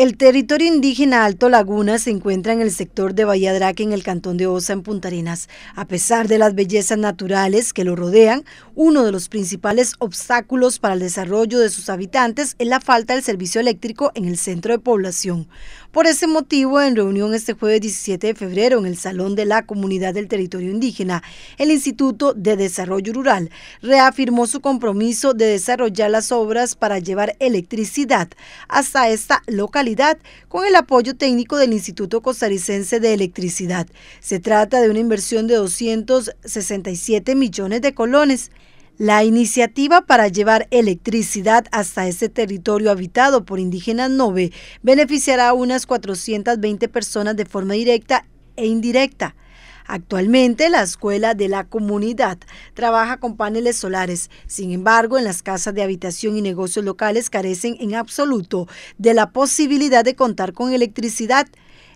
El territorio indígena Alto Laguna se encuentra en el sector de Draque, en el cantón de Osa, en Punta Arenas. A pesar de las bellezas naturales que lo rodean, uno de los principales obstáculos para el desarrollo de sus habitantes es la falta del servicio eléctrico en el centro de población. Por ese motivo, en reunión este jueves 17 de febrero en el Salón de la Comunidad del Territorio Indígena, el Instituto de Desarrollo Rural reafirmó su compromiso de desarrollar las obras para llevar electricidad hasta esta localidad con el apoyo técnico del Instituto Costarricense de Electricidad. Se trata de una inversión de 267 millones de colones. La iniciativa para llevar electricidad hasta ese territorio habitado por indígenas Nove beneficiará a unas 420 personas de forma directa e indirecta. Actualmente la escuela de la comunidad trabaja con paneles solares, sin embargo en las casas de habitación y negocios locales carecen en absoluto de la posibilidad de contar con electricidad.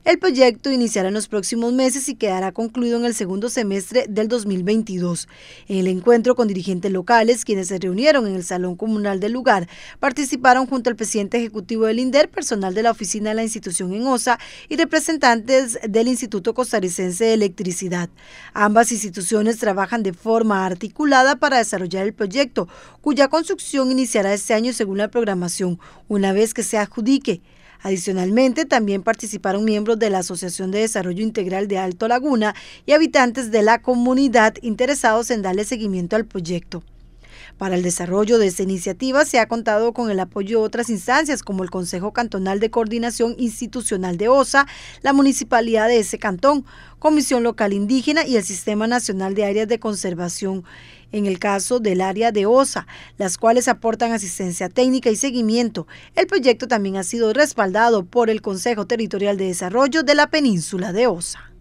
El proyecto iniciará en los próximos meses y quedará concluido en el segundo semestre del 2022. En el encuentro con dirigentes locales, quienes se reunieron en el Salón Comunal del lugar, participaron junto al presidente ejecutivo del INDER, personal de la oficina de la institución en OSA y representantes del Instituto Costarricense de Electricidad. Ambas instituciones trabajan de forma articulada para desarrollar el proyecto, cuya construcción iniciará este año según la programación, una vez que se adjudique. Adicionalmente, también participaron miembros de la Asociación de Desarrollo Integral de Alto Laguna y habitantes de la comunidad interesados en darle seguimiento al proyecto. Para el desarrollo de esta iniciativa se ha contado con el apoyo de otras instancias como el Consejo Cantonal de Coordinación Institucional de OSA, la municipalidad de ese cantón, Comisión Local Indígena y el Sistema Nacional de Áreas de Conservación en el caso del área de OSA, las cuales aportan asistencia técnica y seguimiento. El proyecto también ha sido respaldado por el Consejo Territorial de Desarrollo de la Península de OSA.